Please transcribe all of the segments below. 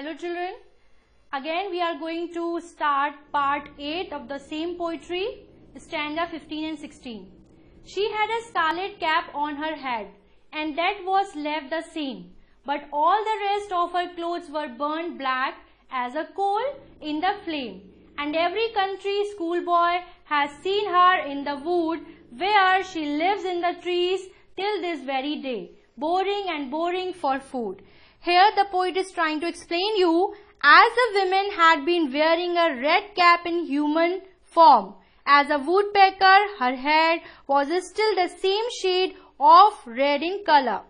Hello children. Again we are going to start part 8 of the same poetry, stanza 15 and 16. She had a scarlet cap on her head and that was left the same. But all the rest of her clothes were burned black as a coal in the flame. And every country schoolboy has seen her in the wood where she lives in the trees till this very day, boring and boring for food. Here the poet is trying to explain you as a woman had been wearing a red cap in human form. As a woodpecker, her head was still the same shade of red in color.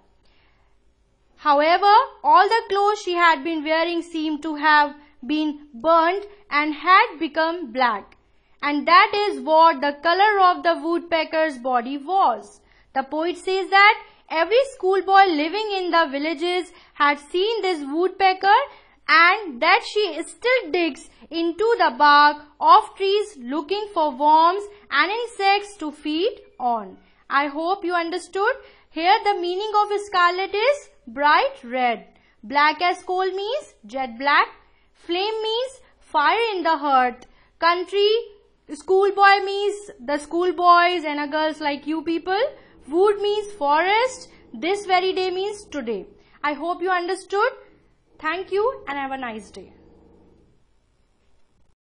However, all the clothes she had been wearing seemed to have been burnt and had become black. And that is what the color of the woodpecker's body was. The poet says that every schoolboy living in the villages had seen this woodpecker and that she still digs into the bark of trees looking for worms and insects to feed on. I hope you understood. Here the meaning of scarlet is bright red. Black as coal means jet black. Flame means fire in the hearth. Country, schoolboy means the schoolboys and girls like you people. Wood means forest. This very day means today. I hope you understood. Thank you and have a nice day.